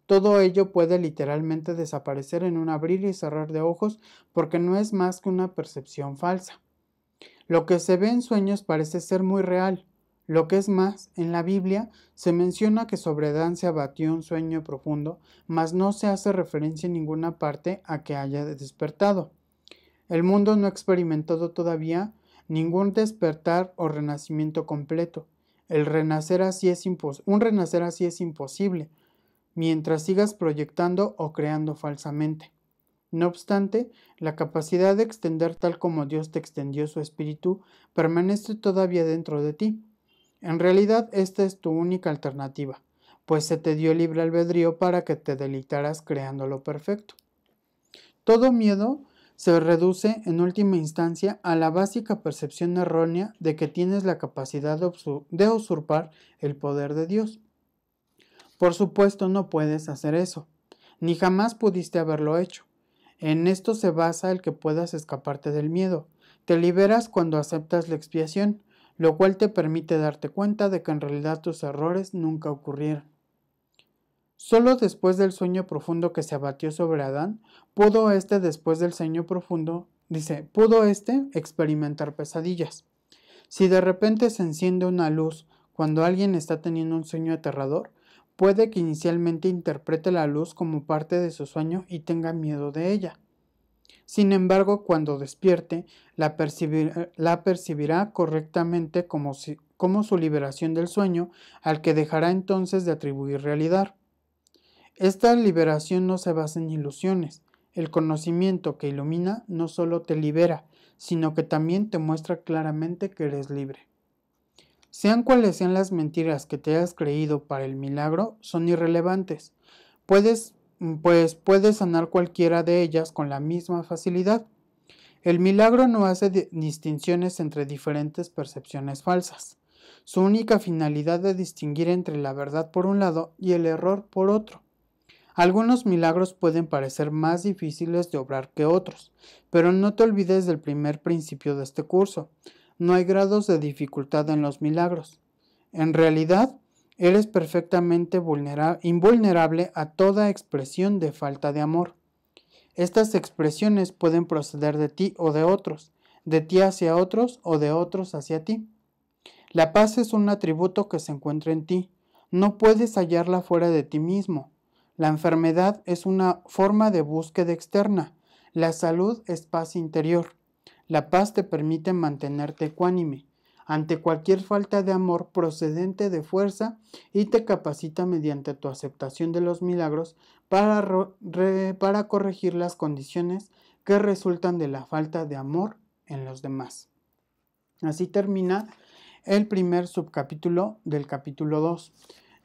A: Todo ello puede literalmente desaparecer en un abrir y cerrar de ojos porque no es más que una percepción falsa. Lo que se ve en sueños parece ser muy real, lo que es más, en la Biblia se menciona que sobre Dan se abatió un sueño profundo, mas no se hace referencia en ninguna parte a que haya despertado. El mundo no ha experimentado todavía ningún despertar o renacimiento completo. El renacer así es un renacer así es imposible, mientras sigas proyectando o creando falsamente. No obstante, la capacidad de extender tal como Dios te extendió su espíritu permanece todavía dentro de ti. En realidad esta es tu única alternativa, pues se te dio libre albedrío para que te delitaras creando lo perfecto. Todo miedo se reduce en última instancia a la básica percepción errónea de que tienes la capacidad de usurpar el poder de Dios. Por supuesto no puedes hacer eso, ni jamás pudiste haberlo hecho. En esto se basa el que puedas escaparte del miedo. Te liberas cuando aceptas la expiación, lo cual te permite darte cuenta de que en realidad tus errores nunca ocurrieron. Solo después del sueño profundo que se abatió sobre Adán, pudo éste después del sueño profundo, dice, pudo éste experimentar pesadillas. Si de repente se enciende una luz cuando alguien está teniendo un sueño aterrador, puede que inicialmente interprete la luz como parte de su sueño y tenga miedo de ella. Sin embargo, cuando despierte, la, percibirá correctamente como, como su liberación del sueño, al que dejará entonces de atribuir realidad. Esta liberación no se basa en ilusiones. El conocimiento que ilumina no solo te libera, sino que también te muestra claramente que eres libre. Sean cuales sean las mentiras que te has creído para el milagro, son irrelevantes. Puedes Mm, pues puede sanar cualquiera de ellas con la misma facilidad. El milagro no hace distinciones entre diferentes percepciones falsas. Su única finalidad es distinguir entre la verdad por un lado y el error por otro. Algunos milagros pueden parecer más difíciles de obrar que otros, pero no te olvides del primer principio de este curso. No hay grados de dificultad en los milagros. En realidad, eres perfectamente invulnerable a toda expresión de falta de amor. Estas expresiones pueden proceder de ti o de otros, de ti hacia otros o de otros hacia ti. La paz es un atributo que se encuentra en ti. No puedes hallarla fuera de ti mismo. La enfermedad es una forma de búsqueda externa. La salud es paz interior. La paz te permite mantenerte ecuánime ante cualquier falta de amor procedente de fuerza y te capacita mediante tu aceptación de los milagros para, para corregir las condiciones que resultan de la falta de amor en los demás. Así termina el primer subcapítulo del capítulo 2.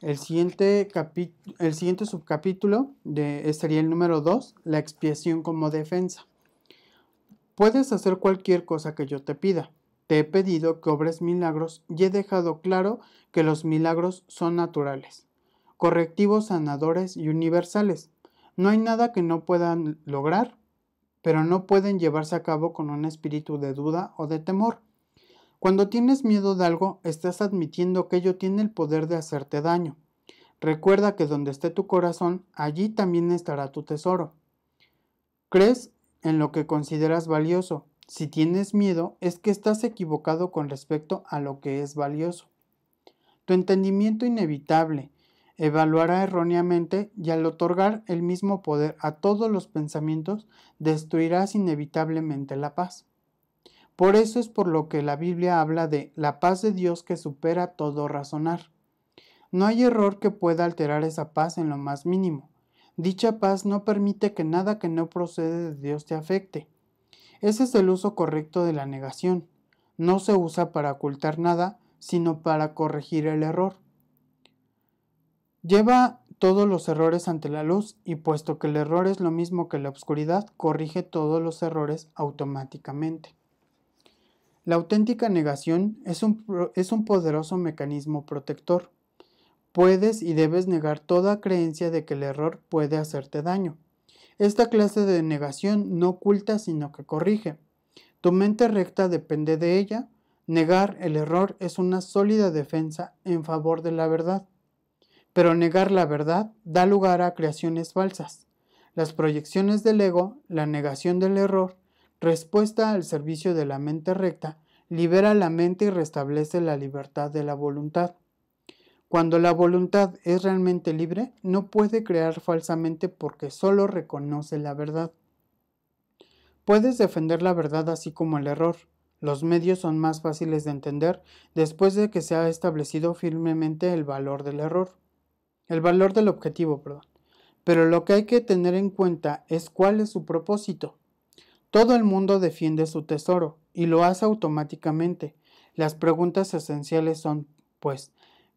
A: El siguiente, el siguiente subcapítulo de, eh, sería el número 2, la expiación como defensa. Puedes hacer cualquier cosa que yo te pida, te he pedido que obres milagros y he dejado claro que los milagros son naturales, correctivos, sanadores y universales. No hay nada que no puedan lograr, pero no pueden llevarse a cabo con un espíritu de duda o de temor. Cuando tienes miedo de algo, estás admitiendo que ello tiene el poder de hacerte daño. Recuerda que donde esté tu corazón, allí también estará tu tesoro. Crees en lo que consideras valioso, si tienes miedo, es que estás equivocado con respecto a lo que es valioso. Tu entendimiento inevitable evaluará erróneamente y al otorgar el mismo poder a todos los pensamientos, destruirás inevitablemente la paz. Por eso es por lo que la Biblia habla de la paz de Dios que supera todo razonar. No hay error que pueda alterar esa paz en lo más mínimo. Dicha paz no permite que nada que no procede de Dios te afecte. Ese es el uso correcto de la negación. No se usa para ocultar nada, sino para corregir el error. Lleva todos los errores ante la luz y puesto que el error es lo mismo que la oscuridad, corrige todos los errores automáticamente. La auténtica negación es un, es un poderoso mecanismo protector. Puedes y debes negar toda creencia de que el error puede hacerte daño esta clase de negación no oculta sino que corrige. Tu mente recta depende de ella. Negar el error es una sólida defensa en favor de la verdad. Pero negar la verdad da lugar a creaciones falsas. Las proyecciones del ego, la negación del error, respuesta al servicio de la mente recta, libera la mente y restablece la libertad de la voluntad. Cuando la voluntad es realmente libre, no puede crear falsamente porque solo reconoce la verdad. Puedes defender la verdad así como el error. Los medios son más fáciles de entender después de que se ha establecido firmemente el valor del error. El valor del objetivo, Pero lo que hay que tener en cuenta es cuál es su propósito. Todo el mundo defiende su tesoro y lo hace automáticamente. Las preguntas esenciales son, pues,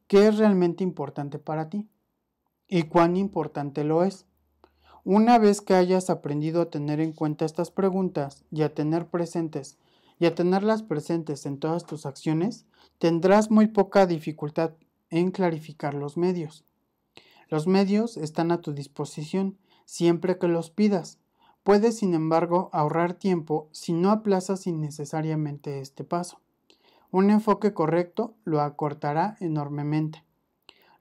A: qué es realmente importante para ti y cuán importante lo es. Una vez que hayas aprendido a tener en cuenta estas preguntas y a tener presentes y a tenerlas presentes en todas tus acciones, tendrás muy poca dificultad en clarificar los medios. Los medios están a tu disposición siempre que los pidas. Puedes, sin embargo, ahorrar tiempo si no aplazas innecesariamente este paso. Un enfoque correcto lo acortará enormemente.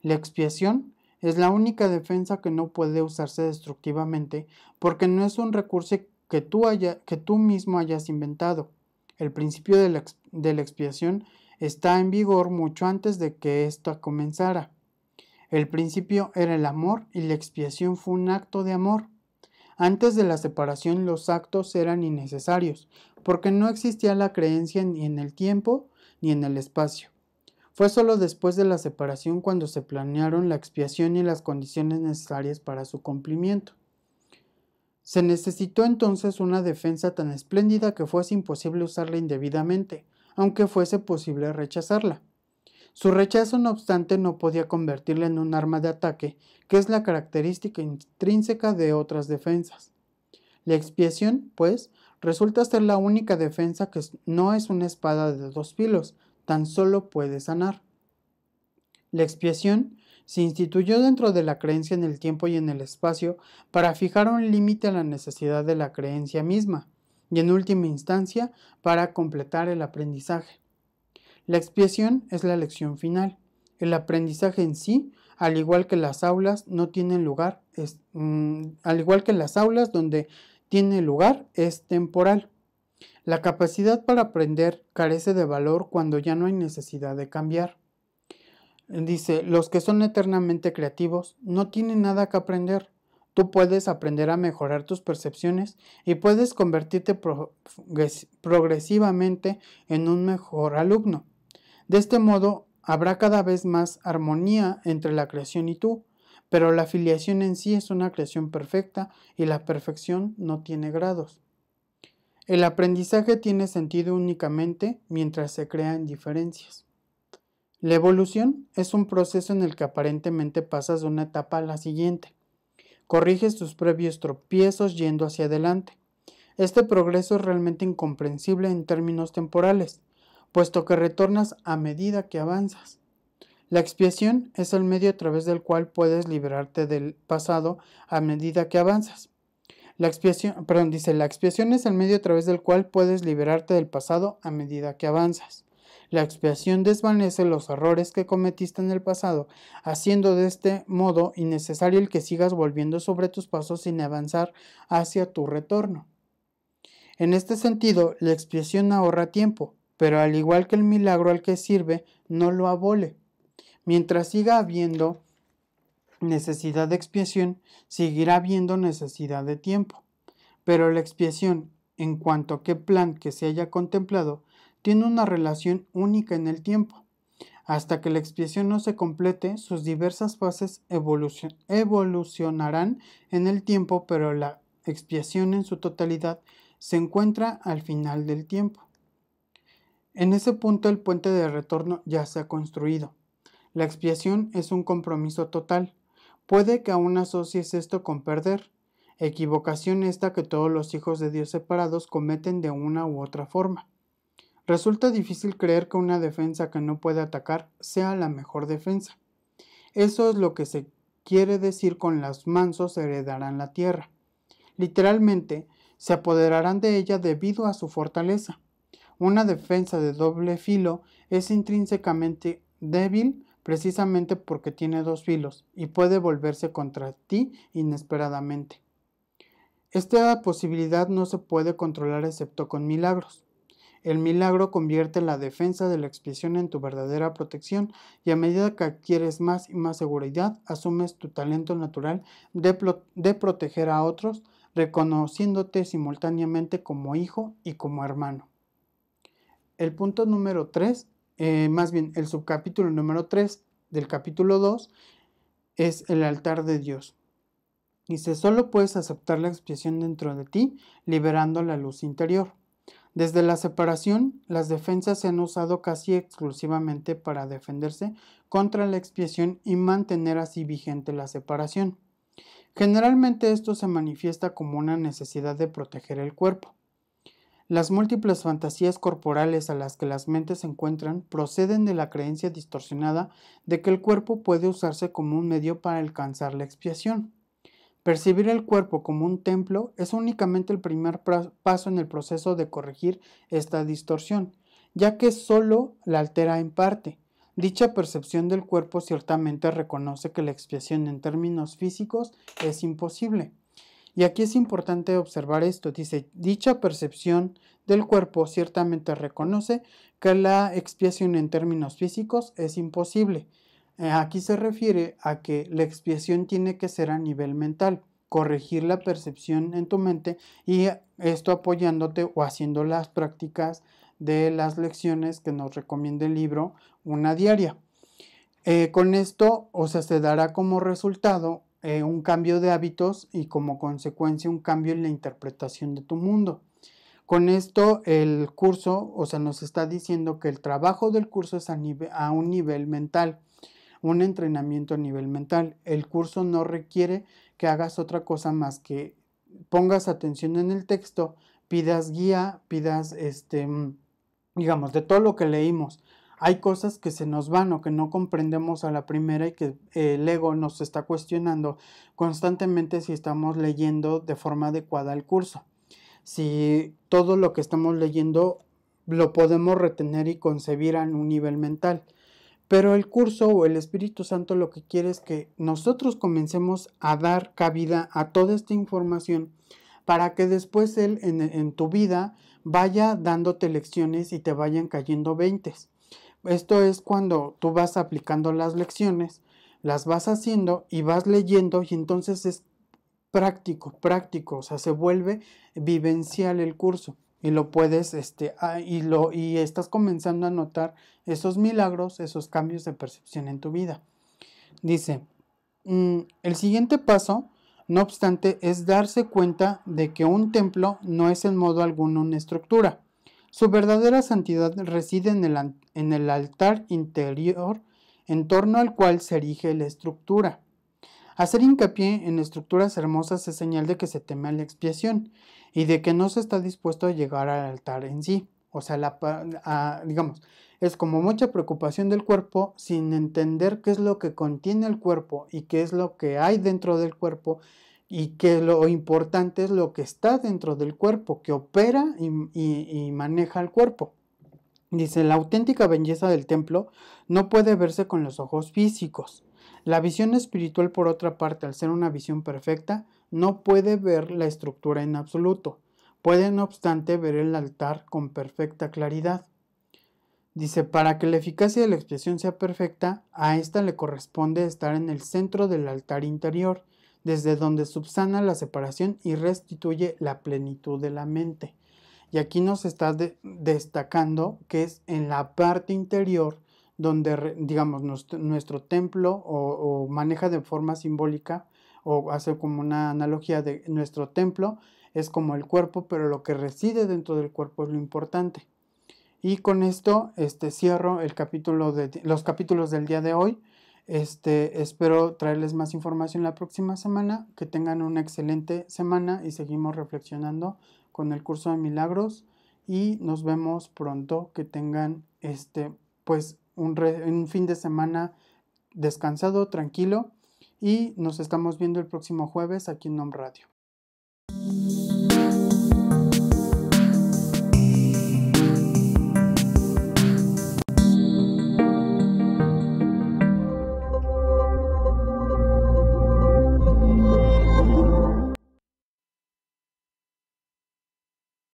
A: La expiación es la única defensa que no puede usarse destructivamente porque no es un recurso que tú, haya, que tú mismo hayas inventado. El principio de la, de la expiación está en vigor mucho antes de que esto comenzara. El principio era el amor y la expiación fue un acto de amor. Antes de la separación los actos eran innecesarios, porque no existía la creencia ni en el tiempo ni en el espacio. Fue solo después de la separación cuando se planearon la expiación y las condiciones necesarias para su cumplimiento. Se necesitó entonces una defensa tan espléndida que fuese imposible usarla indebidamente, aunque fuese posible rechazarla. Su rechazo, no obstante, no podía convertirla en un arma de ataque, que es la característica intrínseca de otras defensas. La expiación, pues, resulta ser la única defensa que no es una espada de dos filos, tan solo puede sanar. La expiación se instituyó dentro de la creencia en el tiempo y en el espacio para fijar un límite a la necesidad de la creencia misma y en última instancia para completar el aprendizaje. La expiación es la lección final. El aprendizaje en sí, al igual que las aulas, no tienen lugar, mm, al igual que las aulas donde tiene lugar es temporal. La capacidad para aprender carece de valor cuando ya no hay necesidad de cambiar. Dice, los que son eternamente creativos no tienen nada que aprender. Tú puedes aprender a mejorar tus percepciones y puedes convertirte progresivamente en un mejor alumno. De este modo, habrá cada vez más armonía entre la creación y tú, pero la filiación en sí es una creación perfecta y la perfección no tiene grados. El aprendizaje tiene sentido únicamente mientras se crean diferencias. La evolución es un proceso en el que aparentemente pasas de una etapa a la siguiente. Corriges tus previos tropiezos yendo hacia adelante. Este progreso es realmente incomprensible en términos temporales, puesto que retornas a medida que avanzas. La expiación es el medio a través del cual puedes liberarte del pasado a medida que avanzas. La expiación, dice, la expiación es el medio a través del cual puedes liberarte del pasado a medida que avanzas. La expiación desvanece los errores que cometiste en el pasado, haciendo de este modo innecesario el que sigas volviendo sobre tus pasos sin avanzar hacia tu retorno. En este sentido, la expiación ahorra tiempo, pero al igual que el milagro al que sirve, no lo abole. Mientras siga habiendo necesidad de expiación, seguirá habiendo necesidad de tiempo. Pero la expiación, en cuanto a qué plan que se haya contemplado, tiene una relación única en el tiempo. Hasta que la expiación no se complete, sus diversas fases evolucionarán en el tiempo, pero la expiación en su totalidad se encuentra al final del tiempo. En ese punto el puente de retorno ya se ha construido. La expiación es un compromiso total. Puede que aún asocies esto con perder, equivocación esta que todos los hijos de Dios separados cometen de una u otra forma. Resulta difícil creer que una defensa que no puede atacar sea la mejor defensa. Eso es lo que se quiere decir con las mansos heredarán la tierra. Literalmente, se apoderarán de ella debido a su fortaleza. Una defensa de doble filo es intrínsecamente débil precisamente porque tiene dos filos y puede volverse contra ti inesperadamente. Esta posibilidad no se puede controlar excepto con milagros. El milagro convierte la defensa de la expiación en tu verdadera protección y a medida que adquieres más y más seguridad, asumes tu talento natural de, proteger a otros, reconociéndote simultáneamente como hijo y como hermano. El punto número 3 eh, más bien el subcapítulo número 3 del capítulo 2 es el altar de Dios. Dice, solo puedes aceptar la expiación dentro de ti, liberando la luz interior. Desde la separación, las defensas se han usado casi exclusivamente para defenderse contra la expiación y mantener así vigente la separación. Generalmente esto se manifiesta como una necesidad de proteger el cuerpo, las múltiples fantasías corporales a las que las mentes se encuentran proceden de la creencia distorsionada de que el cuerpo puede usarse como un medio para alcanzar la expiación. Percibir el cuerpo como un templo es únicamente el primer paso en el proceso de corregir esta distorsión, ya que solo la altera en parte. Dicha percepción del cuerpo ciertamente reconoce que la expiación en términos físicos es imposible. Y aquí es importante observar esto. Dice, dicha percepción del cuerpo ciertamente reconoce que la expiación en términos físicos es imposible. Eh, aquí se refiere a que la expiación tiene que ser a nivel mental, corregir la percepción en tu mente y esto apoyándote o haciendo las prácticas de las lecciones que nos recomienda el libro, una diaria. Eh, con esto, o sea, se dará como resultado eh, un cambio de hábitos y como consecuencia un cambio en la interpretación de tu mundo. Con esto el curso, o sea, nos está diciendo que el trabajo del curso es a, a un nivel mental, un entrenamiento a nivel mental. El curso no requiere que hagas otra cosa más que pongas atención en el texto, pidas guía, pidas este mm, digamos, de todo lo que leímos, hay cosas que se nos van o que no comprendemos a la primera y que eh, el ego nos está cuestionando constantemente si estamos leyendo de forma adecuada el curso. Si todo lo que estamos leyendo lo podemos retener y concebir a un nivel mental. Pero el curso o el Espíritu Santo lo que quiere es que nosotros comencemos a dar cabida a toda esta información para que después Él en, en tu vida vaya dándote lecciones y te vayan cayendo veintes. Esto es cuando tú vas aplicando las lecciones, las vas haciendo y vas leyendo y entonces es práctico, práctico, o sea, se vuelve vivencial el curso y lo puedes este ah, y lo y estás comenzando a notar esos milagros, esos cambios de percepción en tu vida. Dice, mm, el siguiente paso, no obstante, es darse cuenta de que un templo no es en modo alguno una estructura. Su verdadera santidad reside en el en el altar interior en torno al cual se erige la estructura. Hacer hincapié en estructuras hermosas es señal de que se teme a la expiación y de que no se está dispuesto a llegar al altar en sí. O sea, digamos, es como mucha preocupación del cuerpo sin entender qué es lo que contiene el cuerpo y qué es lo que hay dentro del cuerpo y que lo importante es lo que está dentro del cuerpo, que opera y maneja el cuerpo. Dice, la auténtica belleza del templo no puede verse con los ojos físicos. La visión espiritual, por otra parte, al ser una visión perfecta, no puede ver la estructura en absoluto. Puede, no obstante, ver el altar con perfecta claridad. Dice, para que la eficacia de la expresión sea perfecta, a esta le corresponde estar en el centro del altar interior, desde donde subsana la separación y restituye la plenitud de la mente. Y aquí nos está destacando que es en la parte interior donde, digamos, nuestro, templo o, maneja de forma simbólica o hace como una analogía de nuestro templo es como el cuerpo, pero lo que reside dentro del cuerpo es lo importante. Y con esto este, cierro el capítulo de, los capítulos del día de hoy. Este, espero traerles más información la próxima semana. Que tengan una excelente semana y seguimos reflexionando con el curso de milagros y nos vemos pronto. Que tengan este, pues, un, fin de semana descansado, tranquilo y nos estamos viendo el próximo jueves aquí en Nom Radio.